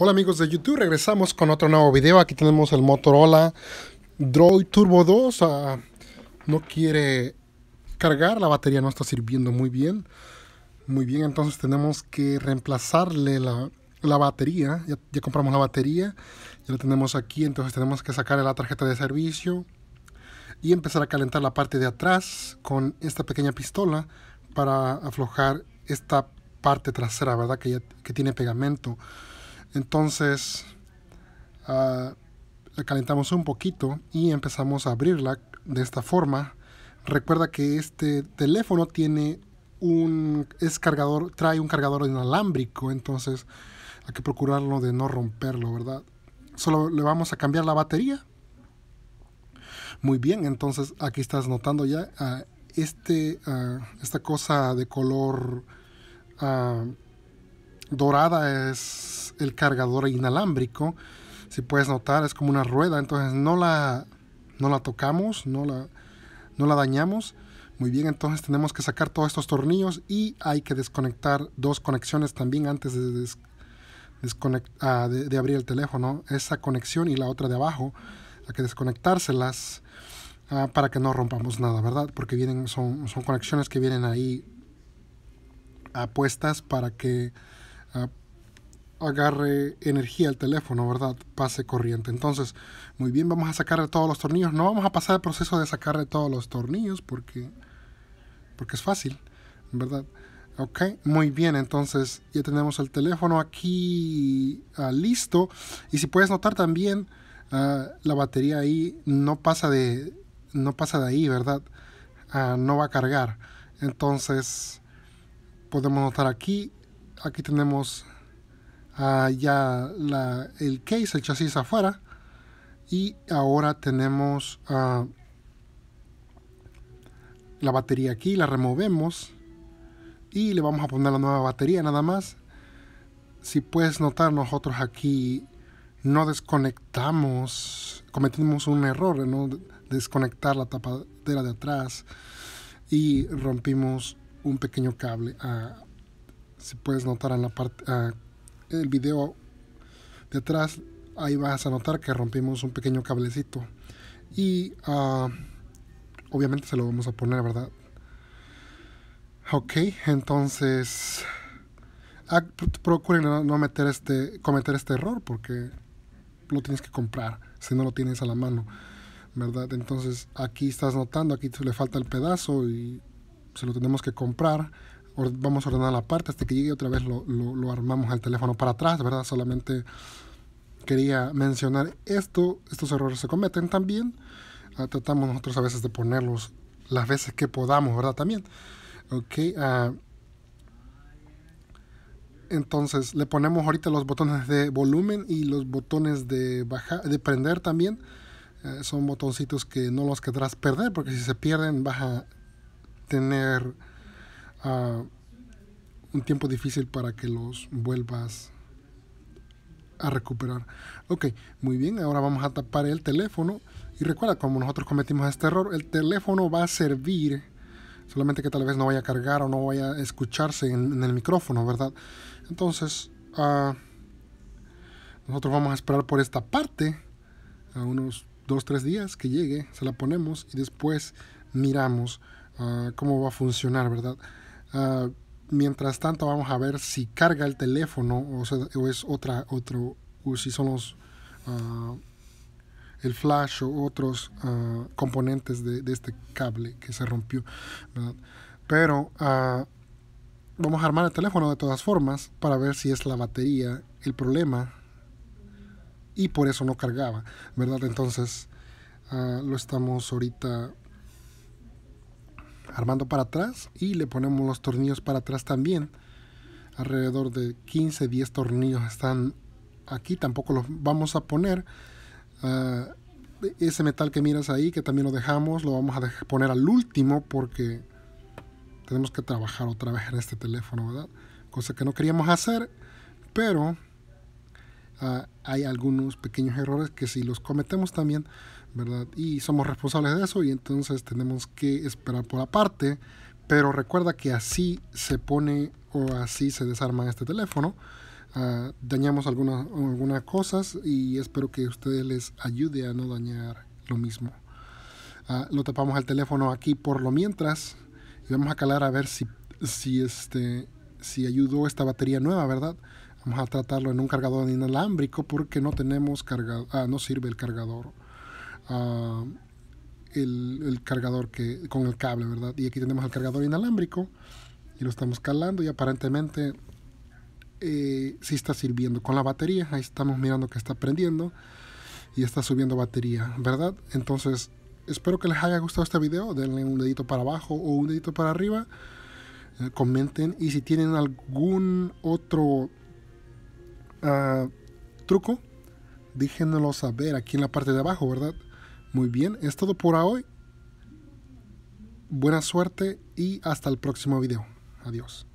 Hola amigos de YouTube, regresamos con otro nuevo video. Aquí tenemos el Motorola Droid Turbo 2. Ah, no quiere cargar, la batería no está sirviendo muy bien. Muy bien, entonces tenemos que reemplazarle la, batería. Ya, compramos la batería, ya la tenemos aquí, entonces tenemos que sacar la tarjeta de servicio y empezar a calentar la parte de atrás con esta pequeña pistola para aflojar esta parte trasera, ¿verdad? Que, que tiene pegamento. Entonces ah, la calentamos un poquito y empezamos a abrirla de esta forma. Recuerda que este teléfono tiene un es cargador, trae un cargador inalámbrico, entonces hay que procurarlo de no romperlo, ¿verdad? Solo le vamos a cambiar la batería. Muy bien, entonces aquí estás notando ya ah, este, ah, esta cosa de color dorada es el cargador inalámbrico. Si puedes notar, es como una rueda, entonces no la, no la tocamos, no la, no la dañamos. Muy bien, entonces tenemos que sacar todos estos tornillos y hay que desconectar dos conexiones también antes de, ah, de, abrir el teléfono. Esa conexión y la otra de abajo, hay que desconectárselas ah, para que no rompamos nada, ¿verdad? Porque vienen, son, son conexiones que vienen ahí apuestas para que ah, agarre energía el teléfono, ¿verdad? Pase corriente. Entonces, muy bien, vamos a sacar todos los tornillos. No vamos a pasar el proceso de sacarle todos los tornillos porque, porque es fácil, ¿verdad? Ok, muy bien, entonces ya tenemos el teléfono aquí ah, listo. Y si puedes notar también, ah, la batería ahí no pasa de, no pasa de ahí, ¿verdad? Ah, no va a cargar. Entonces, podemos notar aquí, aquí tenemos ya la, el case, el chasis afuera. Y ahora tenemos ah, la batería aquí, la removemos y le vamos a poner la nueva batería nada más. Si puedes notar, nosotros aquí no desconectamos, cometimos un error en no desconectar la tapadera de atrás y rompimos un pequeño cable. Ah, si puedes notar en la parte ah, en el video detrás, ahí vas a notar que rompimos un pequeño cablecito. Y ah, obviamente se lo vamos a poner, ¿verdad? Ok, entonces ah, procuren no meter este, cometer este error porque lo tienes que comprar si no lo tienes a la mano, ¿verdad? Entonces aquí estás notando, aquí le falta el pedazo y se lo tenemos que comprar vamos a ordenar la parte hasta que llegue otra vez lo, armamos al teléfono para atrás, ¿verdad? Solamente quería mencionar esto, estos errores se cometen también. Ah, tratamos nosotros a veces de ponerlos las veces que podamos, ¿verdad? También. Ok. Ah, entonces le ponemos ahorita los botones de volumen y los botones de, bajar, de prender también. Ah, son botoncitos que no los querrás perder porque si se pierden vas a tener un tiempo difícil para que los vuelvas a recuperar. Ok, muy bien, ahora vamos a tapar el teléfono. Y recuerda, como nosotros cometimos este error, el teléfono va a servir, solamente que tal vez no vaya a cargar o no vaya a escucharse en, el micrófono, ¿verdad? Entonces, ah, nosotros vamos a esperar por esta parte, a unos 2-3 días que llegue, se la ponemos y después miramos ah, cómo va a funcionar, ¿verdad? Ah, mientras tanto vamos a ver si carga el teléfono o, es otra, otro, o si son los, ah, el flash o otros ah, componentes de, este cable que se rompió. Pero vamos a armar el teléfono de todas formas para ver si es la batería el problema y por eso no cargaba, ¿verdad? Entonces lo estamos ahorita armando para atrás y le ponemos los tornillos para atrás también. Alrededor de 15, 10 tornillos están aquí, tampoco los vamos a poner. Ah, e-, ese metal que miras ahí, que también lo dejamos, lo vamos a poner al último porque tenemos que trabajar otra vez en este teléfono, ¿verdad? Cosa que no queríamos hacer, pero Ah, hay algunos pequeños errores que si los cometemos también, ¿verdad? Y somos responsables de eso y entonces tenemos que esperar por aparte. Pero recuerda que así se pone o así se desarma este teléfono. Ah, dañamos algunas, algunas cosas y espero que ustedes les ayude a no dañar lo mismo. Ah, lo tapamos al teléfono aquí por lo mientras y vamos a calar a ver si, si, este, si ayudó esta batería nueva, ¿verdad? Vamos a tratarlo en un cargador inalámbrico porque no tenemos cargador, ah, no sirve el cargador. Ah, el, cargador que con el cable, ¿verdad? Y aquí tenemos el cargador inalámbrico y lo estamos calando y aparentemente eh, sí está sirviendo con la batería. Ahí estamos mirando que está prendiendo y está subiendo batería, ¿verdad? Entonces, espero que les haya gustado este video. Denle un dedito para abajo o un dedito para arriba. Eh, comenten y si tienen algún otro Ah, truco, a saber aquí en la parte de abajo, ¿verdad? Muy bien, es todo por hoy. Buena suerte y hasta el próximo video. Adiós.